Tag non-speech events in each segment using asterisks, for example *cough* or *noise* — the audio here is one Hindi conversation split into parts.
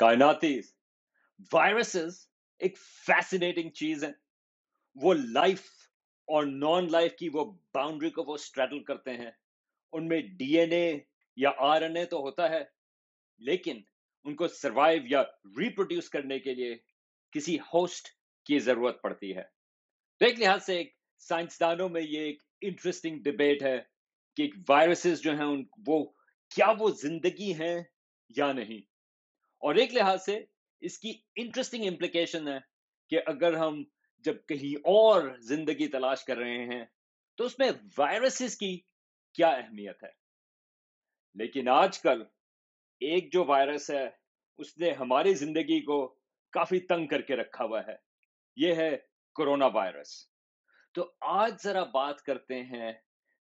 कायनाती वायरसेस एक फैसिनेटिंग चीज है वो लाइफ और नॉन लाइफ की वो बाउंड्री को वो स्ट्रेटल करते हैं उनमें डीएनए या आरएनए तो होता है लेकिन उनको सरवाइव या रिप्रोड्यूस करने के लिए किसी होस्ट की जरूरत पड़ती है तो एक लिहाज से एक साइंसदानों में ये एक इंटरेस्टिंग डिबेट है कि वायरसेस जो हैं उन वो क्या वो जिंदगी हैं या नहीं और एक लिहाज से इसकी इंटरेस्टिंग इम्प्लीकेशन है कि अगर हम जब कहीं और जिंदगी तलाश कर रहे हैं तो उसमें वायरसेस की क्या अहमियत है लेकिन आजकल एक जो वायरस है उसने हमारी जिंदगी को काफी तंग करके रखा हुआ है यह है कोरोना वायरस तो आज जरा बात करते हैं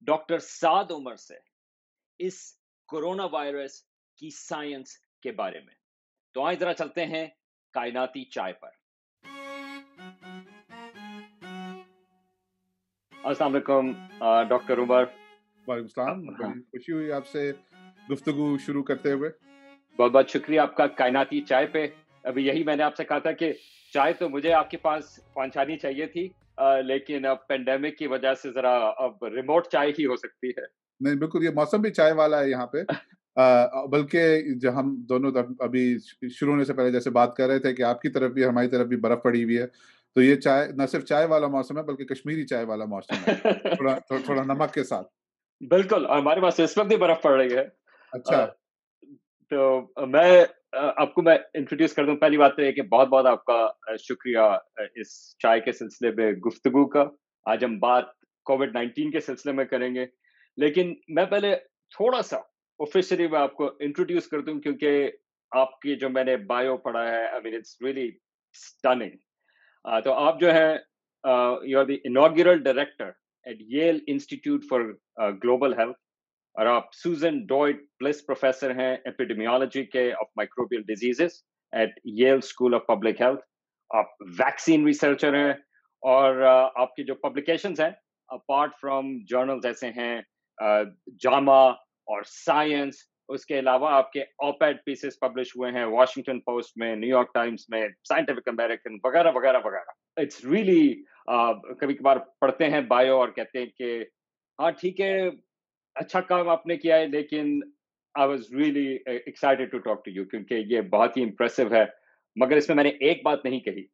डॉक्टर साद उमर से इस कोरोना वायरस की साइंस के बारे में तो आज जरा चलते हैं कायनाती चाय पर अस्सलाम डॉक्टर उमर वालेकुम सलाम हाँ। खुशी हुई आपसे गुफ्तगु शुरू करते हुए बहुत बहुत शुक्रिया आपका कायनाती चाय पे अभी यही मैंने आपसे कहा था कि चाय तो मुझे आपके पास पहुंचानी चाहिए थी आ, लेकिन अब पेंडेमिक की वजह से जरा अब रिमोट चाय ही हो सकती है नहीं बिल्कुल ये मौसम भी चाय वाला है यहाँ पे *laughs* बल्कि जो हम दोनों अभी शुरू होने से पहले जैसे बात कर रहे थे कि आपकी तरफ भी हमारी तरफ भी बर्फ पड़ी हुई है तो ये चाय न सिर्फ चाय वाला मौसम है बल्कि कश्मीरी चाय वाला मौसम है थोड़ा *laughs* थो, थोड़ा नमक के साथ बिल्कुल हमारे पास इस वक्त भी बर्फ पड़ रही है अच्छा तो मैं आपको मैं इंट्रोड्यूस कर दूं पहली बात तो ये कि बहुत बहुत आपका शुक्रिया इस चाय के सिलसिले में गुफ्तगु का आज हम बात कोविड नाइन्टीन के सिलसिले में करेंगे लेकिन मैं पहले थोड़ा सा ऑफिशियली मैं आपको इंट्रोड्यूस कर दूं क्योंकि आपकी जो मैंने बायो पढ़ा है I mean it's really stunning तो आप जो है you are the inaugural director at Yale institute for global health और आप सुजन डॉयड प्लस प्रोफेसर हैं एपिडेमियोलॉजी के of microbial diseases at Yale school of public health आप वैक्सीन रिसर्चर हैं और uh, आपकी जो पब्लिकेशंस हैं अपार्ट फ्रॉम जर्नल्स ऐसे हैं जामा uh, और साइंस उसके अलावा आपके ऑपेड पीसेस पब्लिश हुए हैं वॉशिंगटन पोस्ट में न्यूयॉर्क टाइम्स में साइंटिफिक अमेरिकन वगैरह वगैरह वगैरह इट्स रियली कभी कभार पढ़ते हैं बायो और कहते हैं कि हाँ ठीक है अच्छा काम आपने किया है लेकिन I was really excited to talk to you क्योंकि ये बहुत ही इम्प्रेसिव है मगर इसमें मैंने एक बात नहीं कही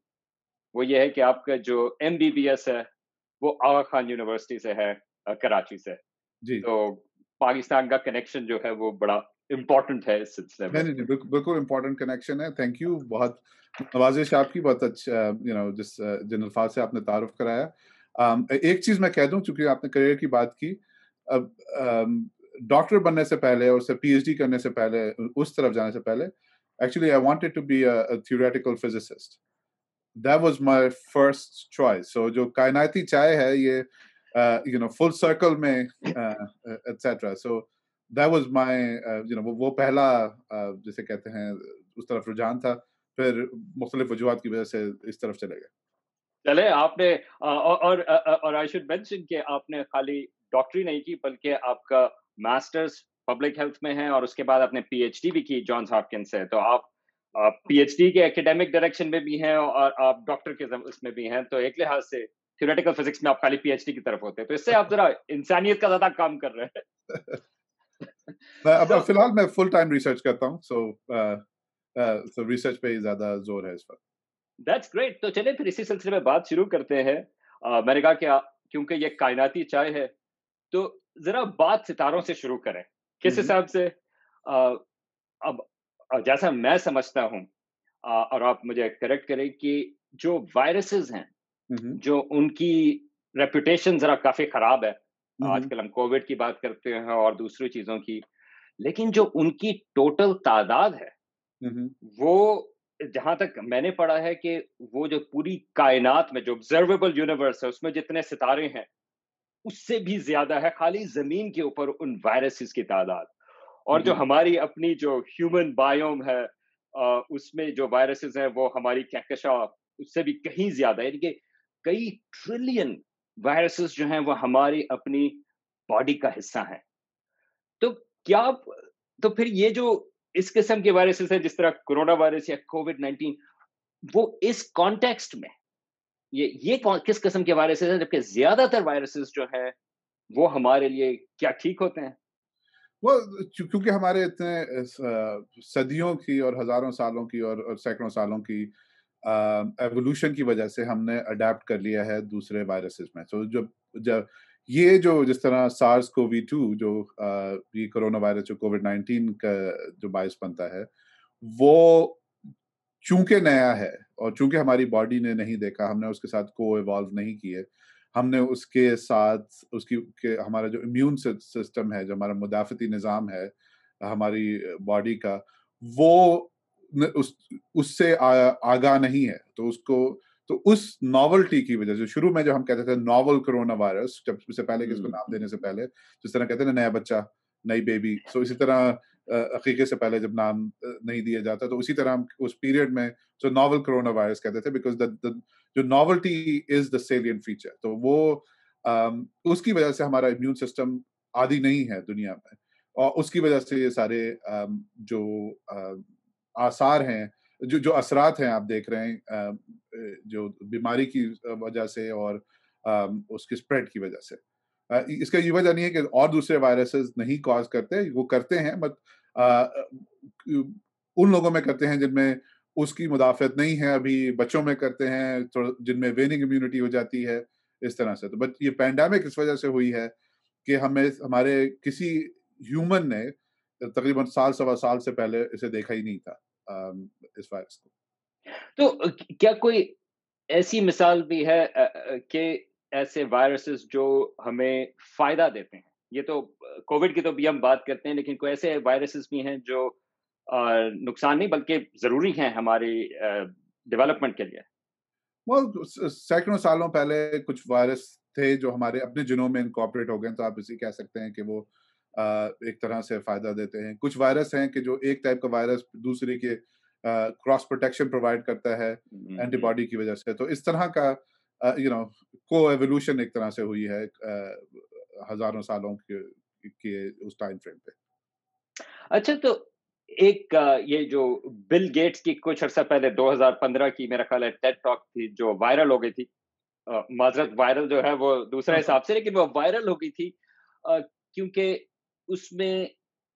वो ये है कि आपका जो एम है वो आवा खान यूनिवर्सिटी से है कराची uh, से जी तो पाकिस्तान का कनेक्शन जो है वो बड़ा इम्पोर्टेंट है इस सिलसिले में नहीं नहीं बिल्कुल इम्पोर्टेंट कनेक्शन है थैंक यू बहुत नवाजिश आपकी बहुत अच्छा यू नो जिस जिन अल्फाज से आपने तारुफ कराया um, एक चीज मैं कह दूं चूंकि आपने करियर की बात की अब um, डॉक्टर बनने से पहले और उससे पीएचडी करने से पहले उस तरफ जाने से पहले actually I wanted to be a theoretical physicist that was my first choice so जो कायनाती चाय है ये Uh, you know full circle में uh, uh, etc. So that was my you know वो वो पहला जिसे कहते हैं उस तरफ रुझान था फिर मुख्तलिफ वजूहत की वजह से इस तरफ चले गए चले आपने और और आई शुड मेंशन कि आपने खाली डॉक्टरी नहीं की बल्कि आपका मास्टर्स पब्लिक हेल्थ में है और उसके बाद आपने पीएचडी भी की जॉन्स हॉपकिंस से तो आप पीएचडी के एकेडमिक डायरेक्शन में भी हैं और आप डॉक्टर के उसमें भी हैं तो एक लिहाज से थ्योरेटिकल फिजिक्स में आप पहले पीएचडी की तरफ होते हैं तो इससे आप जरा इंसानियत का ज्यादा काम कर रहे हैं *laughs* अब तो फिलहाल मैं फुल टाइम रिसर्च करता हूँ सो सो रिसर्च पे ज्यादा जोर है इस पर दैट्स ग्रेट तो चलिए फिर इसी सिलसिले में बात शुरू करते हैं मैंने कहा कि क्योंकि ये कायनाती चाय है तो जरा बात सितारों से शुरू करें किस हिसाब से अब जैसा मैं समझता हूँ और आप मुझे करेक्ट करें कि जो वायरसेस हैं हम्म। जो उनकी रेपुटेशन जरा काफी खराब है हम्म। आजकल हम कोविड की बात करते हैं और दूसरी चीजों की लेकिन जो उनकी टोटल तादाद है हम्म। वो जहां तक मैंने पढ़ा है कि वो जो पूरी कायनात में जो ऑब्जर्वेबल यूनिवर्स है उसमें जितने सितारे हैं उससे भी ज्यादा है खाली जमीन के ऊपर उन वायरसेस की तादाद और जो हमारी अपनी जो ह्यूमन बायोम है उसमें जो वायरसेस हैं वो हमारी कहकशा उससे भी कहीं ज्यादा यानी कि कई ट्रिलियन वायरसेस जो हैं वो हमारी अपनी बॉडी का हिस्सा हैं तो क्या तो फिर ये जो इस किस्म के वायरसेस हैं जिस तरह कोरोना वायरस या कोविड नाइन्टीन वो इस कॉन्टेक्स्ट में ये ये किस किस्म के वायरसेस हैं जबकि ज्यादातर वायरसेस जो है वो हमारे लिए क्या ठीक होते हैं वो क्योंकि हमारे इतने सदियों की और हजारों सालों की और, और सैकड़ों सालों की एवोल्यूशन uh, की वजह से हमने अडेप्ट कर लिया है दूसरे वायरसेस में सो so, जब जब ये जो जिस तरह सार्स कोवी टू जो uh, ये कोरोना वायरस जो कोविड नाइन्टीन का जो बायस बनता है वो चूंकि नया है और चूंकि हमारी बॉडी ने नहीं देखा हमने उसके साथ को इवॉल्व नहीं किए हमने उसके साथ उसकी के हमारा जो इम्यून सिस्टम है जो हमारा मुदाफती निज़ाम है हमारी बॉडी का वो उस उससे आगा नहीं है तो उसको तो उस नॉवल्टी की वजह से शुरू में जो हम कहते थे नॉवल कोरोना वायरस जब उससे पहले कि इसको नाम हम्म। देने से पहले जिस तरह कहते हैं ना नया बच्चा नई बेबी सो तो इसी तरह अकीके से पहले जब नाम नहीं दिया जाता तो उसी तरह हम उस पीरियड में जो नॉवल कोरोना वायरस कहते थे बिकॉज द जो novelty is the salient feature तो वो उसकी वजह से हमारा इम्यून सिस्टम आदि नहीं है दुनिया में और उसकी वजह से ये सारे um, जो आसार हैं जो जो असरात हैं आप देख रहे हैं जो बीमारी की वजह से और उसकी स्प्रेड की वजह से इसका ये वजह नहीं है कि और दूसरे वायरसेस नहीं कॉज करते वो करते हैं बट उन लोगों में करते हैं जिनमें उसकी मुदाफत नहीं है अभी बच्चों में करते हैं जिनमें वेनिंग इम्यूनिटी हो जाती है इस तरह से तो बट ये पैंडमिक इस वजह से हुई है कि हमें हमारे किसी ह्यूमन ने तकरीबन साल सवा साल से पहले इसे देखा ही नहीं था इस वायरस को तो क्या कोई ऐसी मिसाल भी है कि ऐसे वायरसेस जो हमें फायदा देते हैं ये तो कोविड की तो भी हम बात करते हैं लेकिन कोई ऐसे वायरसेस भी हैं जो नुकसान नहीं बल्कि जरूरी हैं हमारी डेवलपमेंट के लिए well, सैकड़ों सालों पहले कुछ वायरस थे जो हमारे अपने जिनों में इनकॉपरेट हो गए तो आप इसी कह सकते हैं कि वो एक तरह से फायदा देते हैं कुछ वायरस हैं कि जो एक टाइप का वायरस दूसरे के क्रॉस प्रोटेक्शन प्रोवाइड करता है एंटीबॉडी हम्म, हम्म, हम्म। की वजह से तो इस तरह का यू नो को एवोल्यूशन एक तरह से हुई है हजारों सालों के, के उस टाइम फ्रेम पे अच्छा तो एक ये जो बिल गेट्स की कुछ अर्सा पहले 2015 की मेरा ख्याल है टेट टॉक थी जो वायरल हो गई थी माजरत वायरल जो है वो दूसरे हाँ, हाँ। हिसाब से लेकिन वो वायरल हो गई थी क्योंकि उसमें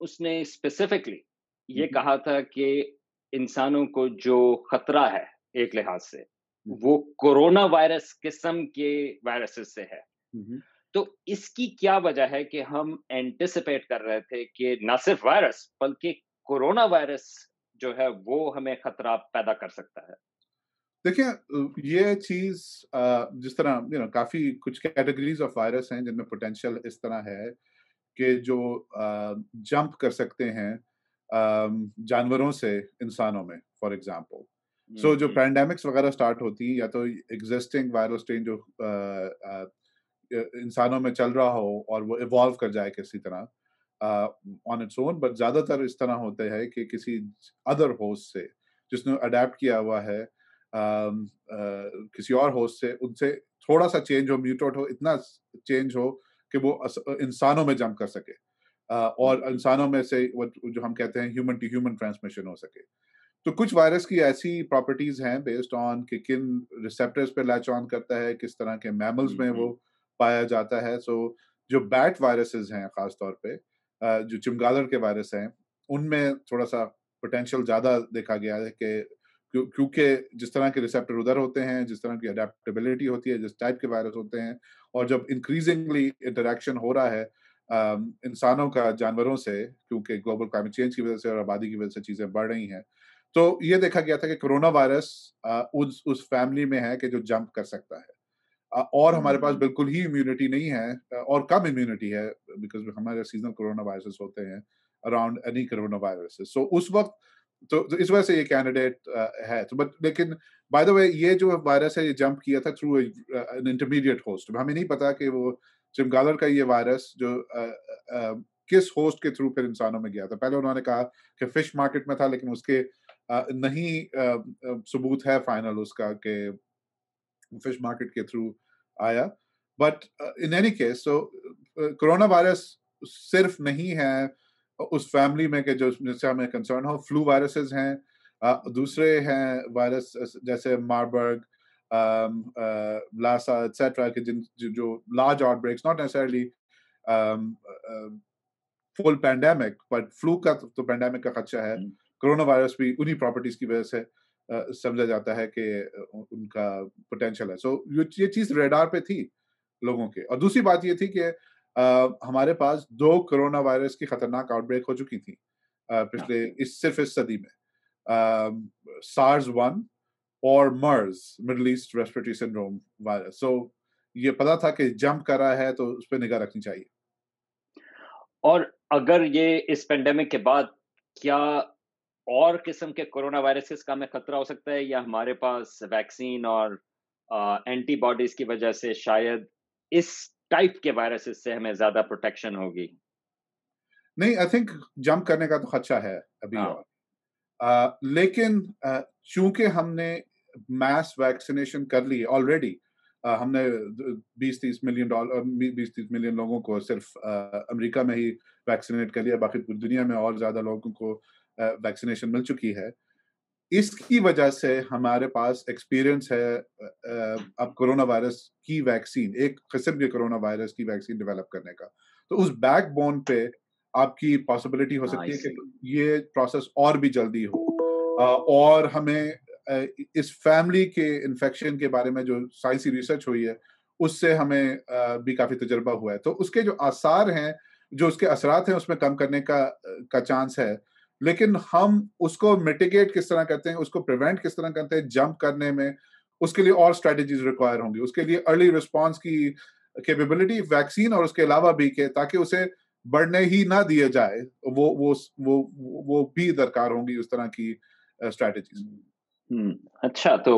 उसने स्पेसिफिकली ये हम्म। कहा था कि इंसानों को जो खतरा है एक लिहाज से हम्म। वो कोरोना वायरस किस्म के वायरसेस से है हम्म। तो इसकी क्या वजह है कि हम एंटिसिपेट कर रहे थे कि ना सिर्फ वायरस बल्कि कोरोना वायरस जो है वो हमें खतरा पैदा कर सकता है देखिए ये चीज जिस तरह यू नो काफी कुछ कैटेगरीज ऑफ वायरस हैं जिनमें पोटेंशियल इस तरह है के जो जंप कर सकते हैं जानवरों से इंसानों में फॉर एग्जाम्पल सो जो पैंडेमिक्स हम्म, हम्म। वगैरह स्टार्ट होती हैं या तो एग्जिस्टिंग वायरल स्ट्रेन जो इंसानों में चल रहा हो और वो इवॉल्व कर जाए किसी तरह ऑन इट्स ओन बट ज्यादातर इस तरह होते हैं कि किसी अदर होस्ट से जिसने अडेप्ट किया हुआ है किसी और होस्ट से उनसे थोड़ा सा चेंज हो म्यूटोट हो इतना चेंज हो कि वो इंसानों में जम कर सके और हम्म। इंसानों में से जो हम कहते हैं ह्यूमन टू ह्यूमन ट्रांसमिशन हो सके तो कुछ वायरस की ऐसी प्रॉपर्टीज हैं बेस्ड ऑन कि किन रिसेप्टर्स पे लैच ऑन करता है किस तरह के मैमल्स हम्म, में वो हम्म। पाया जाता है सो जो बैट वायरसेस हैं खास तौर पे जो चिमगादड़ के वायरस हैं उनमें थोड़ा सा पोटेंशियल ज़्यादा देखा गया है कि क्योंकि जिस तरह के रिसेप्टर उधर होते हैं जिस तरह की अडेप्टेबिलिटी होती है जिस टाइप के वायरस होते हैं और जब इंक्रीजिंगली इंटरेक्शन हो रहा है um, इंसानों का जानवरों से क्योंकि ग्लोबल क्लाइमेट चेंज की वजह से और आबादी की वजह से चीज़ें बढ़ रही हैं तो ये देखा गया था कि कोरोना वायरस उस उस फैमिली में है कि जो जंप कर सकता है और हमारे पास हम्म। बिल्कुल ही इम्यूनिटी नहीं है और कम इम्यूनिटी है बिकॉज हमारे सीजनल कोरोना वायरसेस होते हैं around any corona viruses so उस वक्त तो, तो, इस वजह से ये कैंडिडेट uh, है तो बट लेकिन बाय द वे ये जो वायरस है ये जंप किया था थ्रू एन इंटरमीडिएट होस्ट हमें नहीं पता कि वो चिमगादड़ का ये वायरस जो आ, uh, आ, uh, किस होस्ट के थ्रू फिर इंसानों में गया था पहले उन्होंने कहा कि फिश मार्केट में था लेकिन उसके आ, नहीं सबूत है फाइनल उसका कि फिश मार्केट के थ्रू आया बट इन एनी केस तो कोरोना वायरस सिर्फ नहीं है उस फैमिली में के जो जिससे हमें कंसर्न हो फ्लू वायरसेस हैं दूसरे हैं वायरस जैसे मार्बर्ग लासा एक्सेट्रा के जिन जो large outbreaks not necessarily full pandemic but flu का तो पैंडेमिक तो का खदशा है कोरोना हम्म। वायरस भी उन्हीं प्रॉपर्टीज की वजह से समझा जाता है कि उनका पोटेंशियल है सो so, ये चीज रेडार पे थी लोगों के और दूसरी बात ये थी कि हमारे पास दो कोरोना वायरस की खतरनाक आउटब्रेक हो चुकी थी पिछले इस सिर्फ इस सदी में सार्स वन और MERS middle east respiratory syndrome virus so ये पता था कि जंप कर रहा है तो उस पर निगाह रखनी चाहिए और अगर ये इस पेंडेमिक के बाद क्या और किस्म के कोरोना वायरसेस का हमें खतरा हो सकता है या हमारे पास वैक्सीन और एंटीबॉडीज की वजह से शायद इस टाइप के वायरसेस से हमें ज्यादा प्रोटेक्शन होगी नहीं आई थिंक जंप करने का तो खदशा है अभी हाँ. और आ, लेकिन चूंकि हमने मास वैक्सीनेशन कर ली ऑलरेडी हमने 20-30 मिलियन डॉलर 20-30 मिलियन लोगों को सिर्फ अमेरिका में ही वैक्सीनेट कर लिया बाकी पूरी दुनिया में और ज़्यादा लोगों को वैक्सीनेशन मिल चुकी है इसकी वजह से हमारे पास एक्सपीरियंस है अब कोरोना वायरस की वैक्सीन एक किस्म के कोरोना वायरस की वैक्सीन डेवलप करने का तो उस बैकबोन पे आपकी पॉसिबिलिटी हो सकती है कि ये प्रोसेस और भी जल्दी हो और हमें इस फैमिली के इन्फेक्शन के बारे में जो साइंसी रिसर्च हुई है उससे हमें भी काफी तजर्बा हुआ है तो उसके जो आसार हैं जो उसके असरात हैं उसमें कम करने का का चांस है लेकिन हम उसको मिटिगेट किस तरह करते हैं उसको प्रिवेंट किस तरह करते हैं जंप करने में उसके लिए और स्ट्रेटेजीज रिक्वायर होंगी उसके लिए अर्ली रिस्पॉन्स की कैपेबिलिटी वैक्सीन और उसके अलावा भी के ताकि उसे बढ़ने ही ना दिए जाए वो वो वो वो भी दरकार होंगी उस तरह की स्ट्रेटजीज हम्म, हम्म, अच्छा तो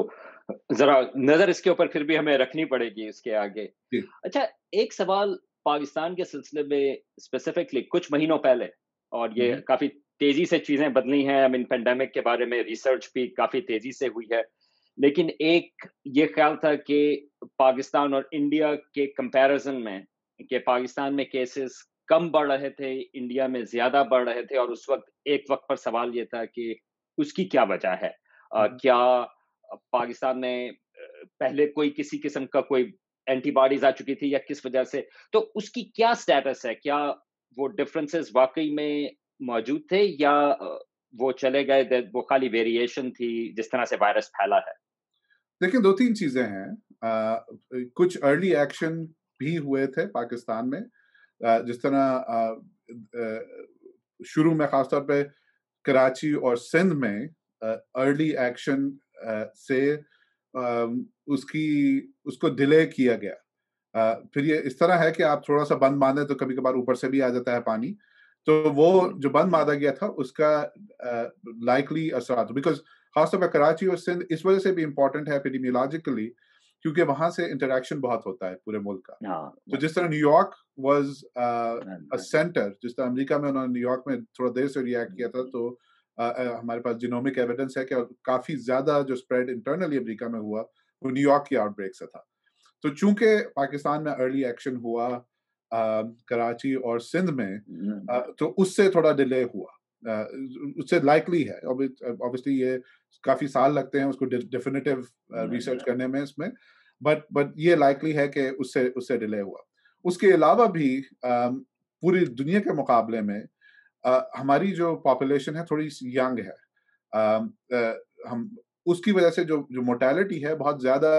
जरा नजर इसके ऊपर फिर भी हमें रखनी पड़ेगी इसके आगे अच्छा एक सवाल पाकिस्तान के सिलसिले में स्पेसिफिकली कुछ महीनों पहले और ये हम्म। काफी तेजी से चीजें बदली हैं आई मीन पेंडेमिक के बारे में रिसर्च भी काफी तेजी से हुई है लेकिन एक ये ख्याल था कि पाकिस्तान और इंडिया के कंपैरिजन में कि पाकिस्तान में केसेस कम बढ़ रहे थे इंडिया में ज्यादा बढ़ रहे थे और उस वक्त एक वक्त पर सवाल ये था कि उसकी क्या वजह है आ, हम्म। क्या पाकिस्तान में पहले कोई किसी किस्म का कोई एंटीबॉडीज आ चुकी थी या किस वजह से तो उसकी क्या स्टेटस है क्या वो डिफरेंसेस वाकई में मौजूद थे या वो चले गए वो खाली वेरिएशन थी जिस तरह से वायरस फैला है देखिए दो तीन चीजें हैं आ, कुछ अर्ली एक्शन भी हुए थे पाकिस्तान में आ, जिस तरह शुरू में खासतौर पे कराची और सिंध में अर्ली एक्शन से आ, उसकी उसको डिले किया गया आ, फिर ये इस तरह है कि आप थोड़ा सा बंद बांधे तो कभी कभार ऊपर से भी आ जाता है पानी तो वो जो बंद मादा गया था उसका लाइकली असर आता बिकॉज खासतौर पर कराची और सिंध इस वजह से भी इम्पोर्टेंट है एपिडीमियोलॉजिकली क्योंकि वहां से इंटरेक्शन बहुत होता है पूरे मुल्क का no, हाँ, तो no. जिस तरह न्यूयॉर्क वॉज अ हाँ, सेंटर जिस तरह अमरीका में उन्होंने न्यूयॉर्क में थोड़ा देर से रिएक्ट किया था हम्म। तो uh, हमारे पास जिनोमिक एविडेंस है कि काफी ज्यादा जो स्प्रेड इंटरनली अमरीका में हुआ वो न्यूयॉर्क की आउटब्रेक से था तो चूंकि पाकिस्तान में अर्ली एक्शन हुआ कराची और सिंध में हम्म। तो उससे थोड़ा डिले हुआ उससे लाइकली है ऑब्वियसली ये काफ़ी साल लगते हैं उसको डेफिनेटिव रिसर्च हम्म, हम्म। करने में इसमें बट बट ये लाइकली है कि उससे उससे डिले हुआ उसके अलावा भी पूरी दुनिया के मुकाबले में हमारी जो पॉपुलेशन है थोड़ी यंग है हम उसकी वजह से जो जो मोटेलिटी है बहुत ज़्यादा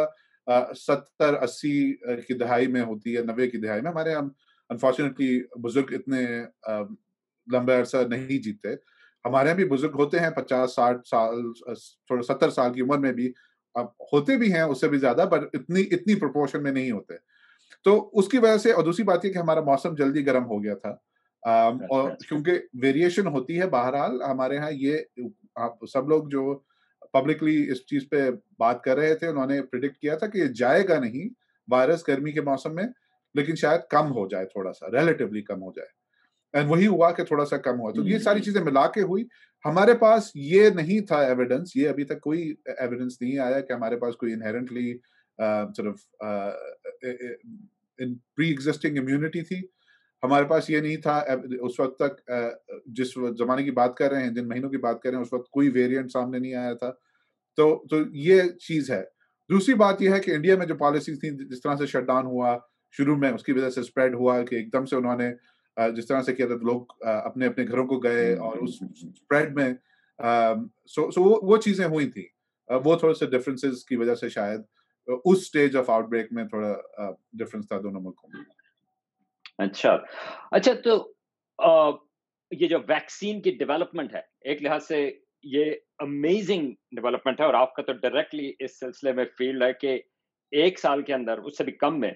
सत्तर अस्सी की दहाई में होती है नब्बे की दहाई में हमारे हम अनफॉर्चुनेटली बुजुर्ग इतने लंबे अरसा नहीं जीते हमारे यहाँ भी बुजुर्ग होते हैं पचास साठ साल थोड़ा सत्तर साल की उम्र में भी अब होते भी हैं उससे भी ज्यादा बट इतनी इतनी प्रोपोर्शन में नहीं होते तो उसकी वजह से और दूसरी बात यह कि हमारा मौसम जल्दी गर्म हो गया था अच्छा, और अच्छा, अच्छा। क्योंकि वेरिएशन होती है बहरहाल हमारे यहाँ ये आप सब लोग जो पब्लिकली इस चीज पे बात कर रहे थे उन्होंने प्रिडिक्ट किया था कि ये जाएगा नहीं वायरस गर्मी के मौसम में लेकिन शायद कम हो जाए थोड़ा सा रिलेटिवली कम हो जाए एंड वही हुआ कि थोड़ा सा कम हुआ तो ये हम्म। सारी चीजें मिला के हुई हमारे पास ये नहीं था एविडेंस ये अभी तक कोई एविडेंस नहीं आया कि हमारे पास कोई इनहेरेंटली सिर्फ इन प्री एग्जिस्टिंग इम्यूनिटी थी हमारे पास ये नहीं था उस वक्त तक जिस जमाने की बात कर रहे हैं जिन महीनों की बात कर रहे हैं उस वक्त कोई वेरिएंट सामने नहीं आया था तो तो ये चीज है दूसरी बात यह है कि इंडिया में जो पॉलिसी थी जिस तरह से शटडाउन हुआ शुरू में उसकी वजह से स्प्रेड हुआ कि एकदम से उन्होंने जिस तरह से किया था तो लोग अपने अपने घरों को गए हम्म, और उस स्प्रेड हम्म, हम्म। में सो सो वो वो चीजें हुई थी वो थोड़े से डिफरेंसेस की वजह से शायद उस स्टेज ऑफ आउटब्रेक में थोड़ा डिफरेंस था दोनों मुल्कों में अच्छा अच्छा तो आ, ये जो वैक्सीन की डेवलपमेंट है एक लिहाज से ये अमेजिंग डेवलपमेंट है और आपका तो डायरेक्टली इस सिलसिले में फील्ड है कि एक साल के अंदर उससे भी कम में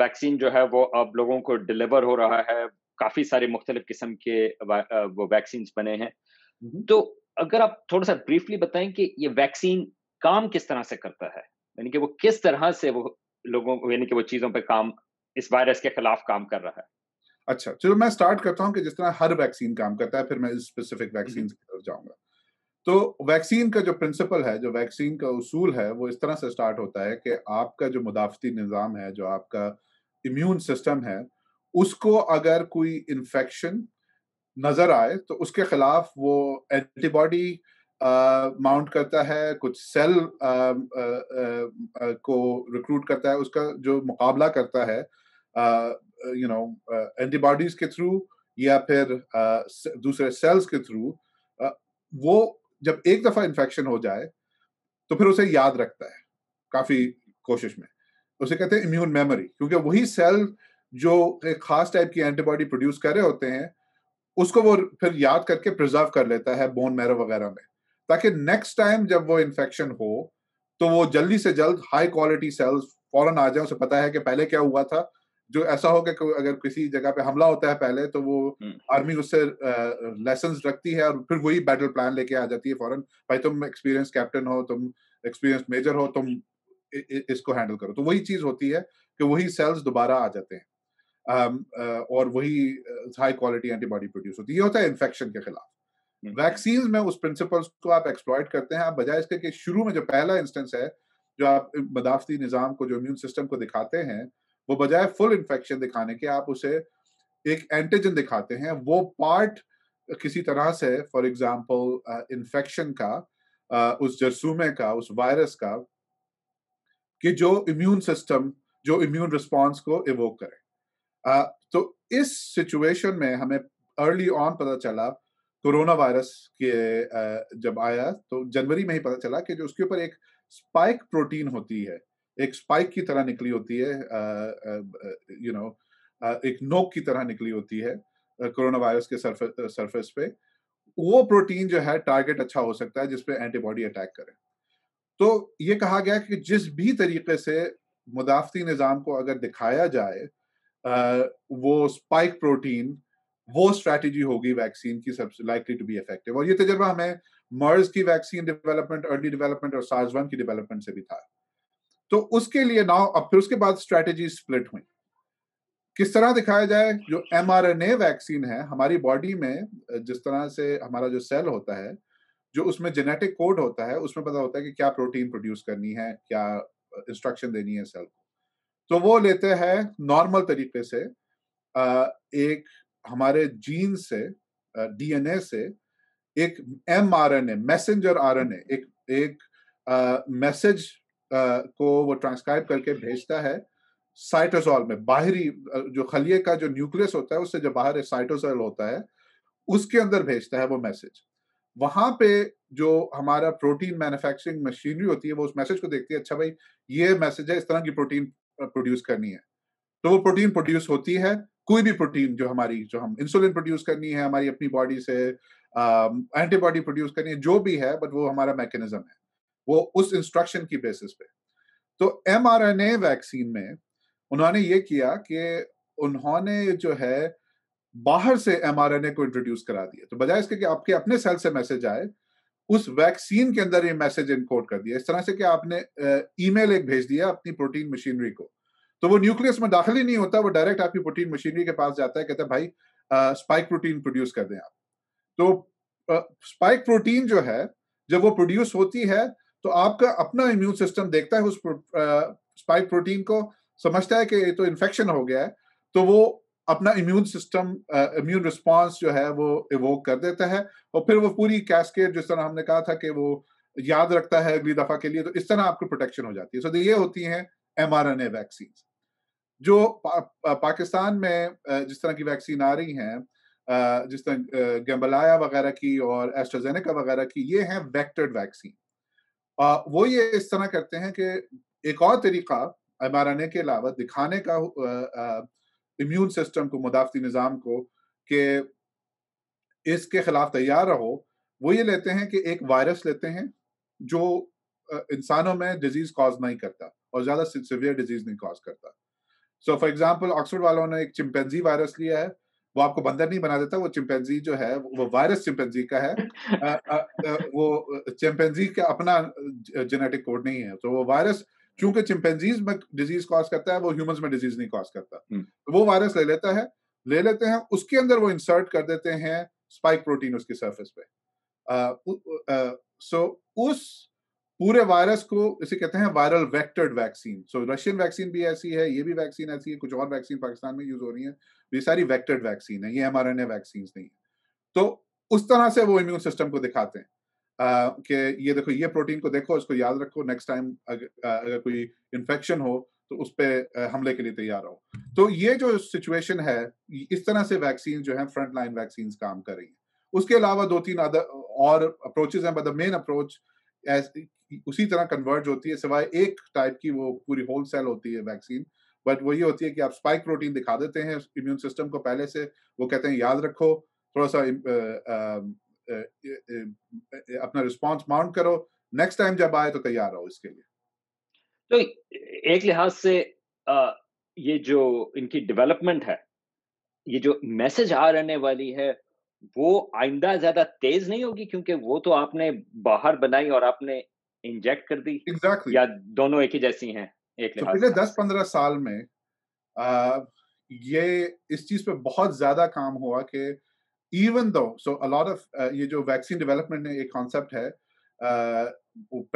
वैक्सीन जो है वो अब लोगों को डिलीवर हो रहा है काफी सारे मुख्तलिफ किस्म के वो वैक्सीन बने हैं हम्म। तो अगर आप थोड़ा सा ब्रीफली बताएं कि ये वैक्सीन काम किस तरह से करता है यानी कि वो किस तरह से वो लोगों यानी कि वो चीजों पर काम इस वायरस के खिलाफ काम कर रहा है अच्छा चलो मैं स्टार्ट करता हूँ कि जिस तरह हर वैक्सीन काम करता है फिर मैं स्पेसिफिक हम्म। वैक्सीन की तरफ जाऊंगा तो वैक्सीन का जो प्रिंसिपल है जो वैक्सीन का उसूल है वो इस तरह से स्टार्ट होता है कि आपका जो मुदाफती निज़ाम है जो आपका इम्यून सिस्टम है उसको अगर कोई इन्फेक्शन नज़र आए तो उसके खिलाफ वो एंटीबॉडी माउंट करता है कुछ सेल आ, आ, आ, आ, को रिक्रूट करता है उसका जो मुकाबला करता है यू नो एंटीबॉडीज के थ्रू या फिर uh, दूसरे सेल्स के थ्रू uh, वो जब एक दफा इन्फेक्शन हो जाए तो फिर उसे याद रखता है काफी कोशिश में उसे कहते हैं इम्यून मेमोरी क्योंकि वही सेल जो एक खास टाइप की एंटीबॉडी प्रोड्यूस कर रहे होते हैं उसको वो फिर याद करके प्रिजर्व कर लेता है बोन मैरो वगैरह में ताकि नेक्स्ट टाइम जब वो इन्फेक्शन हो तो वो जल्दी से जल्द हाई क्वालिटी सेल्स फॉरन आ जाए उसे पता है कि पहले क्या हुआ था जो ऐसा हो कि अगर किसी जगह पे हमला होता है पहले तो वो हम्म। आर्मी उससे लेसन रखती है और फिर वही बैटल प्लान लेके आ जाती है फॉरन भाई तुम एक्सपीरियंस कैप्टन हो तुम एक्सपीरियंस मेजर हो तुम इसको हैंडल करो तो वही चीज होती है कि वही सेल्स दोबारा आ जाते हैं और वही हाई क्वालिटी एंटीबॉडी प्रोड्यूस होती है ये होता है इन्फेक्शन के खिलाफ वैक्सीन हम्म। में उस प्रिंसिपल को आप एक्सप्लॉयट करते हैं आप बजाय इसके कि शुरू में जो पहला इंस्टेंस है जो आप मदाफती निज़ाम को जो इम्यून सिस्टम को दिखाते हैं वो बजाय फुल इन्फेक्शन दिखाने के आप उसे एक एंटीजन दिखाते हैं वो पार्ट किसी तरह से फॉर एग्जाम्पल इन्फेक्शन का uh, उस जरसूमे का उस वायरस का कि जो इम्यून सिस्टम जो इम्यून रिस्पॉन्स को इवोक करे uh, तो इस सिचुएशन में हमें अर्ली ऑन पता चला कोरोना वायरस के uh, जब आया तो जनवरी में ही पता चला कि जो उसके ऊपर एक स्पाइक प्रोटीन होती है एक स्पाइक की तरह निकली होती है यू नो एक नोक की तरह निकली होती है कोरोना वायरस के सरफेस सरफेस पे वो प्रोटीन जो है टारगेट अच्छा हो सकता है जिसपे एंटीबॉडी अटैक करे तो ये कहा गया कि जिस भी तरीके से मुदाफती निज़ाम को अगर दिखाया जाए वो स्पाइक प्रोटीन वो स्ट्रैटेजी होगी वैक्सीन की सबसे लाइकली टू बी इफेक्टिव और ये तजर्बा हमें मर्ज की वैक्सीन डेवलपमेंट अर्ली डेवलपमेंट और सार्स की डेवलपमेंट से भी था तो उसके लिए नाउ अब फिर उसके बाद स्ट्रेटेजी स्प्लिट हुई किस तरह दिखाया जाए जो एम वैक्सीन है हमारी बॉडी में जिस तरह से हमारा जो सेल होता है जो उसमें जेनेटिक कोड होता है उसमें पता होता है कि क्या प्रोटीन प्रोड्यूस करनी है क्या इंस्ट्रक्शन uh, देनी है सेल को तो वो लेते हैं नॉर्मल तरीके से uh, एक हमारे जीन से डीएनए uh, से एक M R N A messenger R N A एक एक मैसेज को वो ट्रांसक्राइब करके भेजता है साइटोसॉल में बाहरी जो खलिए का जो न्यूक्लियस होता है उससे जो बाहर साइटोसॉल होता है उसके अंदर भेजता है वो मैसेज वहां पे जो हमारा प्रोटीन मैन्युफैक्चरिंग मशीनरी होती है वो उस मैसेज को देखती है अच्छा भाई ये मैसेज है इस तरह की प्रोटीन प्रोड्यूस करनी है तो वो प्रोटीन प्रोड्यूस होती है कोई भी प्रोटीन जो हमारी जो हम इंसुलिन प्रोड्यूस करनी है हमारी अपनी बॉडी से एंटीबॉडी प्रोड्यूस करनी है जो भी है बट वो हमारा मैकेनिज्म है वो उस इंस्ट्रक्शन की बेसिस पे तो एम वैक्सीन में उन्होंने ये किया कि उन्होंने जो है बाहर से एम को इंट्रोड्यूस करा दिया तो बजाय इसके कि आपके अपने सेल से मैसेज आए उस वैक्सीन के अंदर ये मैसेज इनकोड कर दिया इस तरह से कि आपने ईमेल एक भेज दिया अपनी प्रोटीन मशीनरी को तो वो न्यूक्लियस में दाखिल ही नहीं होता वो डायरेक्ट आपकी प्रोटीन मशीनरी के पास जाता है कहता है भाई स्पाइक प्रोटीन प्रोड्यूस कर दें आप तो स्पाइक प्रोटीन जो है जब वो प्रोड्यूस होती है तो आपका अपना इम्यून सिस्टम देखता है उस स्पाइक प्रोटीन को समझता है कि ये तो इन्फेक्शन हो गया है तो वो अपना इम्यून सिस्टम इम्यून रिस्पॉन्स जो है वो इवोक कर देता है और फिर वो पूरी कैसकेट जिस तरह हमने कहा था कि वो याद रखता है अगली दफा के लिए तो इस तरह आपको प्रोटेक्शन हो जाती है सो so, तो ये होती हैं M R N A vaccine जो पा, पा, पाकिस्तान में जिस तरह की वैक्सीन आ रही हैं जिस तरह गैम्बलाया वगैरह की और एस्ट्रोजेनिका वगैरह की ये हैं वैक्टेड वैक्सीन आ, वो ये इस तरह करते हैं कि एक और तरीका एम के अलावा दिखाने का इम्यून सिस्टम को मुदाफती निज़ाम को कि इसके खिलाफ तैयार रहो वो ये लेते हैं कि एक वायरस लेते हैं जो इंसानों में डिजीज कॉज नहीं करता और ज़्यादा सिवियर डिजीज नहीं कॉज करता सो फॉर एग्जाम्पल ऑक्सफोर्ड वालों ने एक चिंपेंजी वायरस लिया है वो आपको बंदर नहीं बना देता वो चिंपैंजी जो है वो वायरस चिंपैंजी का है आ, आ, आ, वो चिंपैंजी का अपना जेनेटिक कोड नहीं है तो वो वायरस चूंकि चिंपैंजीज में डिजीज कॉज करता है वो ह्यूमंस में डिजीज नहीं कॉज करता तो वो वायरस ले लेता है ले लेते हैं उसके अंदर वो इंसर्ट कर देते हैं स्पाइक प्रोटीन उसकी सरफेस पे सो उस पूरे वायरस को इसे कहते हैं viral vectored vaccine so Russian vaccine भी ऐसी है ये भी वैक्सीन ऐसी है कुछ और वैक्सीन पाकिस्तान में यूज हो रही है तो ये सारी वेक्टर्ड वैक्सीन है ये एम आर वैक्सीन नहीं है तो उस तरह से वो इम्यून सिस्टम को दिखाते हैं कि ये देखो ये प्रोटीन को देखो इसको याद रखो नेक्स्ट टाइम अगर, कोई इन्फेक्शन हो तो उस पर हमले के लिए तैयार हो तो ये जो सिचुएशन है इस तरह से वैक्सीन जो है फ्रंट लाइन वैक्सीन काम कर रही है उसके अलावा दो तीन अदर और अप्रोचेज हैं बट द मेन अप्रोच उसी तरह कन्वर्ज होती है सिवाय एक टाइप की वो पूरी होल सेल होती है वैक्सीन बट वो ये होती है कि आप स्पाइक प्रोटीन दिखा देते हैं इम्यून सिस्टम को पहले से वो कहते हैं याद रखो थोड़ा सा अपना रिस्पॉन्स माउंट करो नेक्स्ट टाइम जब आए तो तैयार रहो इसके लिए तो एक लिहाज से आ, ये जो इनकी डेवलपमेंट है ये जो मैसेज आ रहने वाली है वो आइंदा ज्यादा तेज नहीं होगी क्योंकि वो तो आपने बाहर बनाई और आपने इंजेक्ट कर दी exactly. या दोनों एक ही जैसी हैं एक तो पिछले दस पंद्रह साल में आ, ये इस चीज पे बहुत ज्यादा काम हुआ कि even though so a lot of ये जो वैक्सीन डेवलपमेंट ने एक कॉन्सेप्ट है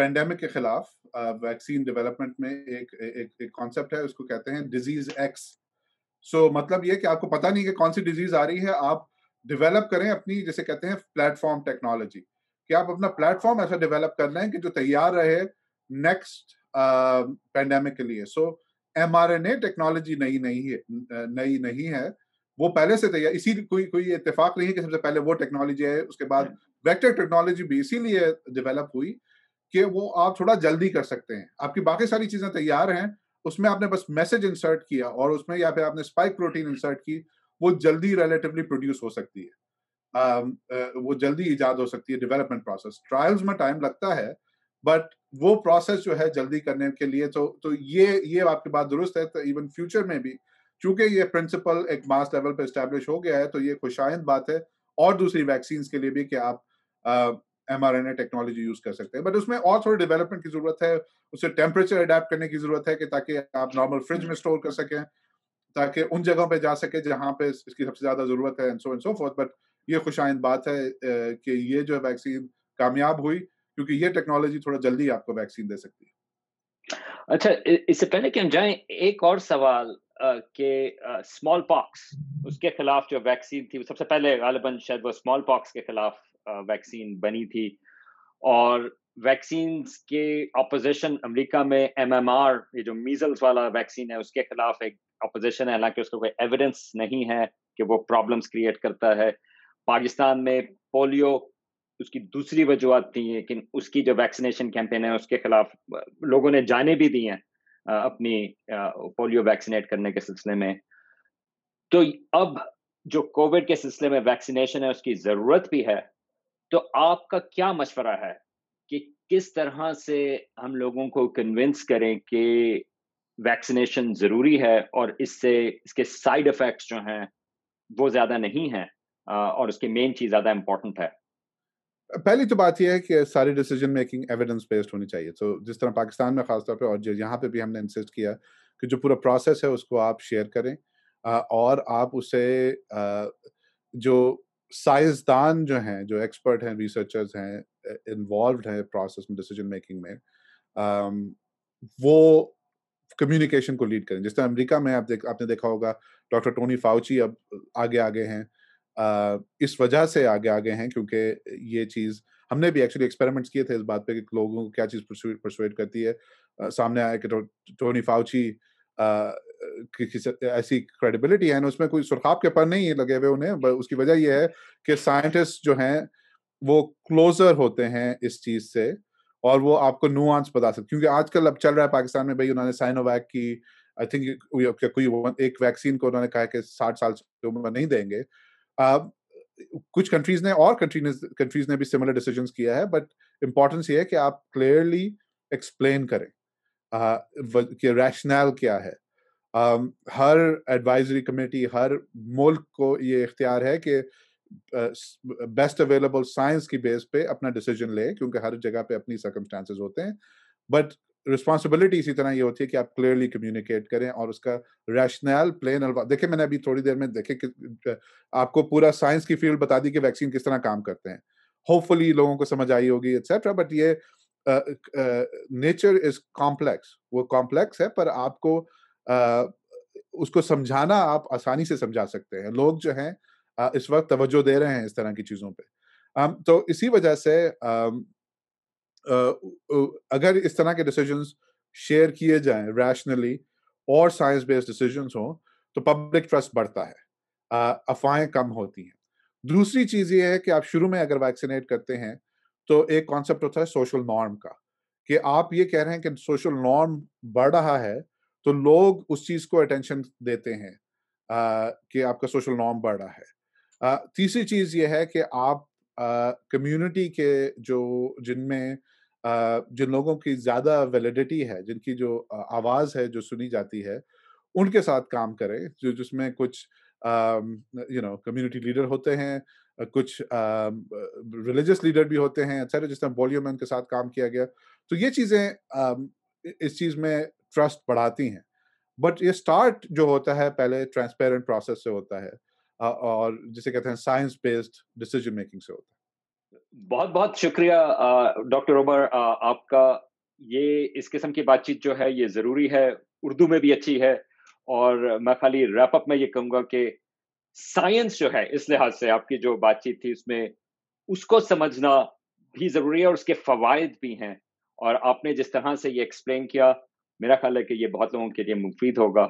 पेंडेमिक के खिलाफ वैक्सीन डेवलपमेंट में एक एक कॉन्सेप्ट है उसको कहते हैं डिजीज एक्स सो मतलब ये कि आपको पता नहीं कि कौन सी डिजीज आ रही है आप डेवलप करें अपनी जैसे कहते हैं प्लेटफॉर्म टेक्नोलॉजी कि आप अपना प्लेटफॉर्म ऐसा डेवलप कर लें कि जो तैयार रहे नेक्स्ट पेंडेमिक uh, के लिए so M R N A technology नई नहीं है नई नहीं है वो पहले से तैयार इसी कोई कोई इतफाक नहीं है कि सबसे पहले वो टेक्नोलॉजी है उसके बाद वेक्टर हाँ। टेक्नोलॉजी भी इसीलिए डेवलप हुई कि वो आप थोड़ा जल्दी कर सकते हैं आपकी बाकी सारी चीजें तैयार हैं उसमें आपने बस मैसेज इंसर्ट किया और उसमें या फिर आपने स्पाइक प्रोटीन इंसर्ट की वो जल्दी रिलेटिवली प्रोड्यूस हो सकती है um, uh, वो जल्दी ईजाद हो सकती है डेवलपमेंट प्रोसेस ट्रायल्स में टाइम लगता है बट वो प्रोसेस जो है जल्दी करने के लिए तो तो ये ये आपकी बात दुरुस्त है तो इवन फ्यूचर में भी चूंकि ये प्रिंसिपल एक मास लेवल पर इस्टेब्लिश हो गया है तो ये खुशाइंद बात है और दूसरी वैक्सीन के लिए भी कि आप M R N A technology use कर सकते हैं बट उसमें और थोड़ी डेवलपमेंट की जरूरत है उससे टेम्परेचर अडेप्ट करने की जरूरत है कि ताकि आप नॉर्मल फ्रिज में स्टोर कर सकें ताकि उन जगहों पे जा सके जहाँ पे इसकी सबसे ज्यादा जरूरत है and so and so forth but ये खुशाइंद बात है कि ये जो है वैक्सीन कामयाब हुई क्योंकि ये टेक्नोलॉजी थोड़ा जल्दी आपको वैक्सीन दे सकती है अच्छा इससे पहले कि हम जाएं एक और सवाल के स्मॉल पॉक्स उसके खिलाफ जो वैक्सीन थी सबसे पहले गालिबन शायद वो स्मॉल पॉक्स के खिलाफ वैक्सीन बनी थी और वैक्सीन के अपोजिशन अमेरिका में एमएमआर ये जो मीजल्स वाला वैक्सीन है उसके खिलाफ एक अपोजिशन है हालांकि उसका कोई एविडेंस नहीं है कि वो प्रॉब्लम्स क्रिएट करता है पाकिस्तान में पोलियो उसकी दूसरी वजूहत थी लेकिन उसकी जो वैक्सीनेशन कैंपेन है उसके खिलाफ लोगों ने जाने भी दी हैं अपनी पोलियो वैक्सीनेट करने के सिलसिले में तो अब जो कोविड के सिलसिले में वैक्सीनेशन है उसकी ज़रूरत भी है तो आपका क्या मशवरा है किस तरह से हम लोगों को कन्विंस करें कि वैक्सीनेशन ज़रूरी है और इससे इसके साइड इफ़ेक्ट्स जो हैं वो ज़्यादा नहीं हैं और उसकी मेन चीज़ ज़्यादा इम्पोर्टेंट है पहली तो बात यह है कि सारी डिसीजन मेकिंग एविडेंस बेस्ड होनी चाहिए तो जिस तरह पाकिस्तान में खासतौर पर और यहाँ पे भी हमने इंसिस्ट किया कि जो पूरा प्रोसेस है उसको आप शेयर करें और आप उसे जो साइंसदान जो हैं जो एक्सपर्ट हैं रिसर्चर्स हैं इन्वॉल्व हैं प्रोसेस में डिसीजन मेकिंग में um, वो कम्युनिकेशन को लीड करें जिस तरह अमेरिका में आप देख आपने देखा होगा डॉक्टर टोनी फाउची अब आगे आगे हैं uh, इस वजह से आगे आगे हैं क्योंकि ये चीज़ हमने भी एक्चुअली एक्सपेरिमेंट्स किए थे इस बात पे कि लोगों को क्या चीज़ परसुएट करती है uh, सामने आया कि तो, टोनी फाउची ऐसी क्रेडिबिलिटी है उसमें कोई सुरखाब के पर नहीं लगे हुए उन्हें उसकी वजह यह है कि साइंटिस्ट जो हैं वो क्लोजर होते हैं इस चीज से और वो आपको नुआंस बता सकते क्योंकि आजकल अब चल रहा है पाकिस्तान में भाई उन्होंने साइनोवैक की आई थिंक कोई एक वैक्सीन को उन्होंने कहा कि साठ साल की उम्र नहीं देंगे अब कुछ कंट्रीज ने और कंट्रीज कंट्रीज ने भी सिमिलर डिसीजन किया है बट इम्पोर्टेंस ये है कि आप क्लियरली एक्सप्लेन करें कि रैशनल क्या है हर एडवाइजरी कमेटी हर मुल्क को ये इख्तियार है कि बेस्ट अवेलेबल साइंस की बेस पे अपना डिसीजन ले क्योंकि हर जगह पे अपनी सर्कमस्टांसेस होते हैं बट रिस्पॉन्सिबिलिटी इसी तरह ये होती है कि आप क्लियरली कम्युनिकेट करें और उसका रैशनल प्लेन अलवा देखिए मैंने अभी थोड़ी देर में देखे कि आपको पूरा साइंस की फील्ड बता दी कि वैक्सीन किस तरह काम करते हैं होपफुली लोगों को समझ आई होगी एक्सेट्रा बट ये नेचर इज कॉम्प्लेक्स वो कॉम्प्लेक्स है पर आपको uh, उसको समझाना आप आसानी से समझा सकते हैं लोग जो हैं इस वक्त तवज्जो दे रहे हैं इस तरह की चीज़ों पे तो इसी वजह से अगर इस तरह के डिसीजन शेयर किए जाएं रैशनली और साइंस बेस्ड डिसीजन हो तो पब्लिक ट्रस्ट बढ़ता है अफवाहें कम होती हैं दूसरी चीज़ ये है कि आप शुरू में अगर वैक्सीनेट करते हैं तो एक कॉन्सेप्ट होता है सोशल नॉर्म का कि आप ये कह रहे हैं कि सोशल नॉर्म बढ़ रहा है तो लोग उस चीज को अटेंशन देते हैं आ, कि आपका सोशल नॉर्म बढ़ रहा है आ, तीसरी चीज ये है कि आप कम्युनिटी के जो जिनमें जिन लोगों की ज्यादा वैलिडिटी है जिनकी जो आवाज है जो सुनी जाती है उनके साथ काम करें जो जिसमें कुछ यू नो कम्युनिटी लीडर होते हैं कुछ रिलीजियस लीडर भी होते हैं अच्छा जिस तरह बॉलियो में के साथ काम किया गया तो ये चीज़ें इस चीज़ में ट्रस्ट बढ़ाती हैं बट ये स्टार्ट जो होता है पहले ट्रांसपेरेंट प्रोसेस से होता है और जिसे कहते हैं साइंस बेस्ड डिसीजन मेकिंग से होता है बहुत बहुत शुक्रिया डॉक्टर ओबर आपका ये इस किस्म की बातचीत जो है ये ज़रूरी है उर्दू में भी अच्छी है और मैं खाली रैपअप में ये कहूँगा कि साइंस जो है इस लिहाज से आपकी जो बातचीत थी उसमें उसको समझना भी ज़रूरी है और उसके फवायद भी हैं और आपने जिस तरह से ये एक्सप्लेन किया मेरा ख्याल है कि ये बहुत लोगों के लिए मुफीद होगा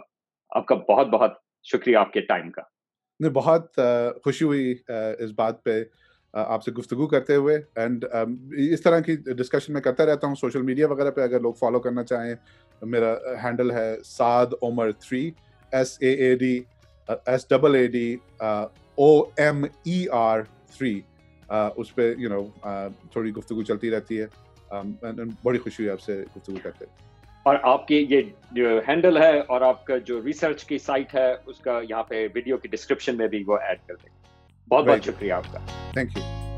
आपका बहुत बहुत शुक्रिया आपके टाइम का मैं बहुत खुशी हुई इस बात पे आपसे गुफ्तु करते हुए एंड इस तरह की डिस्कशन में करता रहता हूँ सोशल मीडिया वगैरह पे अगर लोग फॉलो करना चाहें मेरा हैंडल है Saad Umar three S A A D S double A D O M E R three उस पर यू नो थोड़ी गुफ्तु चलती रहती है बड़ी खुशी हुई आपसे गुफ्तु करते और आपकी ये जो हैंडल है और आपका जो रिसर्च की साइट है उसका यहाँ पे वीडियो की डिस्क्रिप्शन में भी वो ऐड कर देंगे बहुत बहुत शुक्रिया आपका थैंक यू